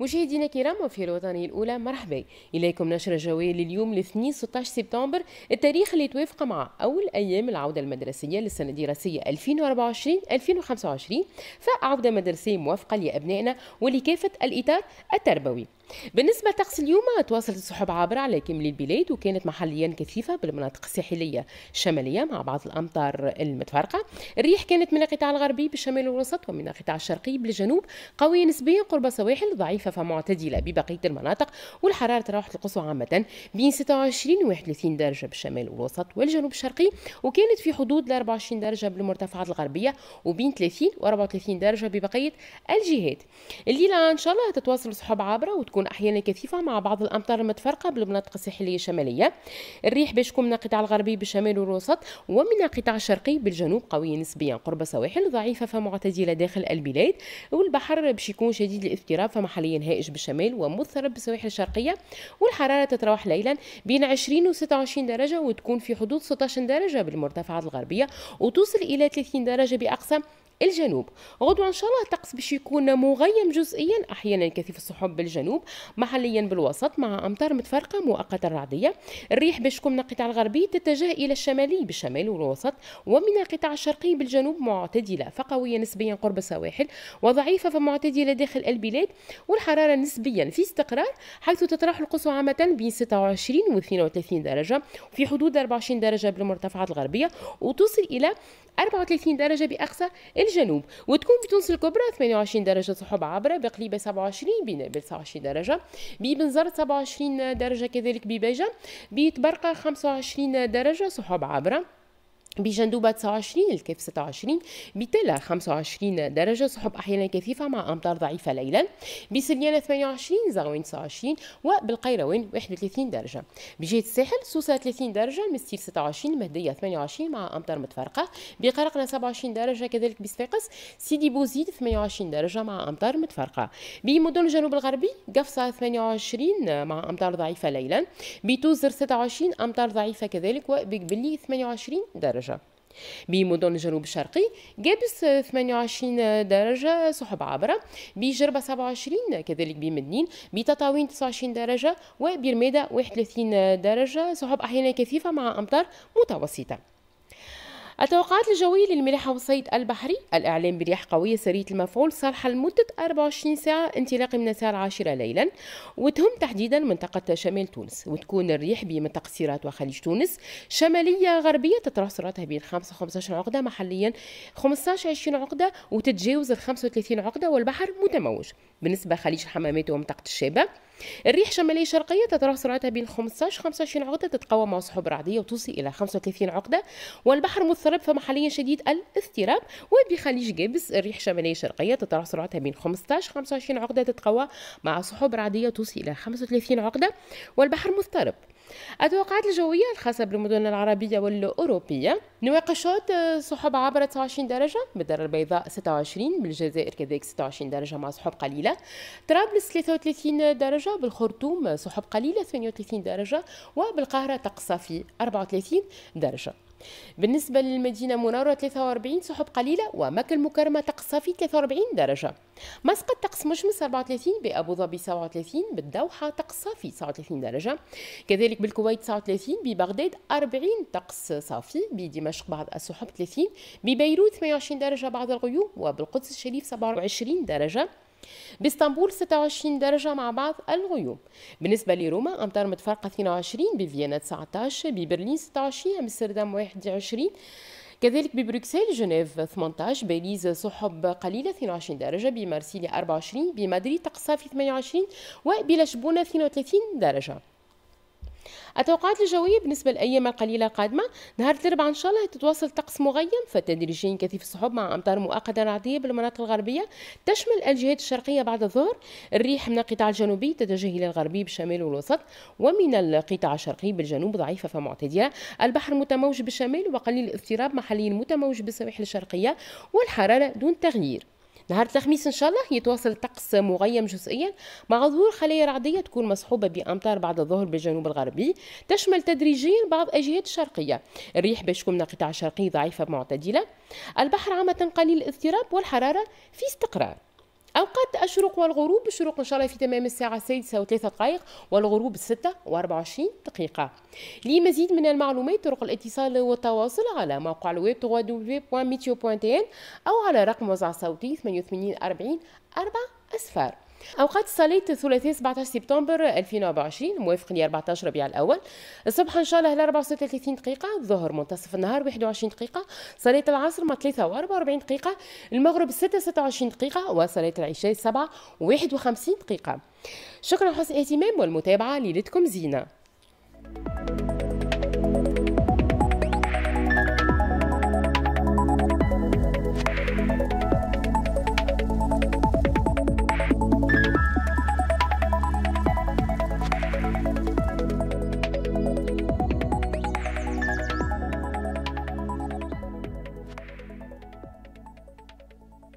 مشاهدينا الكرام وفي الوطنية الأولى مرحبا إليكم نشرة جوية لليوم الاثنين 16 سبتمبر التاريخ اللي توافق مع أول أيام العودة المدرسية للسنة الدراسية 2024-2025 فعودة مدرسية موافقة لأبنائنا ولكافة الإطار التربوي بالنسبة لطقس اليوم تواصلت السحب عابرة على كامل البلاد وكانت محليا كثيفة بالمناطق الساحلية الشمالية مع بعض الأمطار المتفرقة الريح كانت من القطاع الغربي بالشمال الوسط ومن القطاع الشرقي بالجنوب قوية نسبيا قرب سواحل ضعيفة فمعتدلة ببقية المناطق والحرارة تراوحت القصوى عامة بين 26 و 31 درجة بالشمال الوسط والجنوب الشرقي وكانت في حدود 24 درجة بالمرتفعات الغربية وبين 30 و 34 درجة ببقية الجهات الليلة إن شاء الله تتواصل السحب عابرة وتكون تكون أحيانا كثيفة مع بعض الأمطار المتفرقة بالمناطق الساحلية الشمالية الريح باش تكون من القطاع الغربي بالشمال والوسط ومن القطاع الشرقي بالجنوب قوية نسبيا قرب سواحل ضعيفة فمعتدلة داخل البلاد والبحر باش يكون شديد الاضطراب فمحليا هائج بالشمال ومضطرب بالسواحل الشرقية والحرارة تتراوح ليلا بين 20 و 26 درجة وتكون في حدود 16 درجة بالمرتفعات الغربية وتوصل إلى 30 درجة بأقصى الجنوب غدوة إن شاء الله الطقس باش يكون مغيم جزئيا أحيانا كثيف السحب بالجنوب محليا بالوسط مع أمطار متفرقة مؤقتا رعدية الريح باش تكون من القطاع الغربي تتجه إلى الشمالي بالشمال والوسط ومن القطاع الشرقي بالجنوب معتدلة فقوية نسبيا قرب السواحل وضعيفة فمعتدلة داخل البلاد والحرارة نسبيا في استقرار حيث تتراوح القصوى عامة بين 26 و 32 درجة في حدود 24 درجة بالمرتفعات الغربية وتوصل إلى 34 درجة بأقصى الجنوب وتكون بتونس الكبرى 28 درجة صحب عبرة بقليبة 27 بنابل 29 درجة بابن 27 درجة كذلك ببيجة بتبرقة 25 درجة صحب عبرة بجندوبة 29 الكاف 26 بتلا 25 درجة سحب أحيانا كثيفة مع أمطار ضعيفة ليلا بسليانة 28 زغوين 29 وبالقيروان 31 درجة بجهة الساحل سوسة 30 درجة المستير 26 مهدية 28 مع أمطار متفرقة بقرقنا 27 درجة كذلك بصفاقس سيدي بوزيد 28 درجة مع أمطار متفرقة بمدن الجنوب الغربي قفصة 28 مع أمطار ضعيفة ليلا بتوزر 26 أمطار ضعيفة كذلك وبقبلي 28 درجة درجة بمدن الجنوب الشرقي جابس 28 درجة سحب عبرة بجربة 27 كذلك بمدنين بتطاوين 29 درجة وبرميدة 31 درجة سحب أحيانا كثيفة مع أمطار متوسطة التوقعات الجوية للملاحة والصيد البحري الإعلام برياح قوية سريعة المفعول صالحة لمدة 24 ساعة انطلاق من الساعة العاشرة ليلا وتهم تحديدا منطقة شمال تونس وتكون الريح بمنطقة سيرات وخليج تونس شمالية غربية تطرح سرعتها بين 5 15 عقدة محليا 15 20 عقدة وتتجاوز ال 35 عقدة والبحر متموج بالنسبة خليج الحمامات ومنطقة الشابة الريح شمالية شرقية تتراوح سرعتها بين 15 25 عقدة تتقوى مع سحب رعدية وتوصل إلى 35 عقدة والبحر مضطرب فمحليا شديد الاضطراب وبخليج جبس الريح شمالية شرقية تتراوح سرعتها بين 15 25 عقدة تتقوى مع سحب رعدية وتوصل إلى 35 عقدة والبحر مضطرب التوقعات الجوية الخاصة بالمدن العربية والأوروبية نواقشوت سحب آه، عبر 29 درجة بالدار البيضاء 26 بالجزائر كذلك 26 درجة مع سحب قليلة طرابلس 33 درجة بالخرطوم سحب قليلة 38 درجة وبالقاهرة تقصى في 34 درجة بالنسبة للمدينة منارة 43 سحب قليلة ومكة المكرمة تقصى في 43 درجة مسقط تقص مشمس 34 بأبو ظبي 37 بالدوحة تقصى في 39 درجة كذلك بالكويت 39 ببغداد 40 طقس صافي بدمشق بعض السحب 30 ببيروت 28 درجة بعض الغيوم وبالقدس الشريف 27 درجة باسطنبول 26 درجة مع بعض الغيوم بالنسبة لروما أمطار متفرقة 22 بفيينا 19 ببرلين 26 أمستردام 21 كذلك ببروكسل جنيف 18 باريس سحب قليله 22 درجه بمارسيليا 24 بمدريد تقصى في 28 وبلشبونه 32 درجه التوقعات الجوية بالنسبة للأيام القليلة القادمة نهار الأربعاء إن شاء الله تتواصل طقس مغيم فتدريجيا كثيف السحب مع أمطار مؤقتة رعدية بالمناطق الغربية تشمل الجهات الشرقية بعد الظهر الريح من القطاع الجنوبي تتجه إلى الغربي بالشمال والوسط ومن القطاع الشرقي بالجنوب ضعيفة فمعتدلة البحر متموج بالشمال وقليل الاضطراب محليا متموج بالسواحل الشرقية والحرارة دون تغيير نهار الخميس ان شاء الله يتواصل طقس مغيم جزئيا مع ظهور خلايا رعديه تكون مصحوبه بامطار بعد الظهر بالجنوب الغربي تشمل تدريجيا بعض اجهات الشرقيه الريح باش تكون من القطاع الشرقي ضعيفه معتدله البحر عامه قليل الاضطراب والحراره في استقرار أوقات الشروق والغروب الشروق ان شاء الله في تمام الساعه 6 و3 دقائق والغروب 6 و و24 دقيقه لمزيد من المعلومات طرق الاتصال والتواصل على موقع الويب www.meteo.tn او على رقم وزع صوتي 88 40 4 اصفار أوقات صليت الثلاثاء 17 سبتمبر 2024 موافق ل 14 ربيع الأول الصبح إن شاء الله على 34 دقيقة الظهر منتصف النهار 21 دقيقة صليت العصر ما 43 دقيقة المغرب 6 26 دقيقة وصليت العشاء 7 51 دقيقة شكرا حسن الاهتمام والمتابعة ليلتكم زينة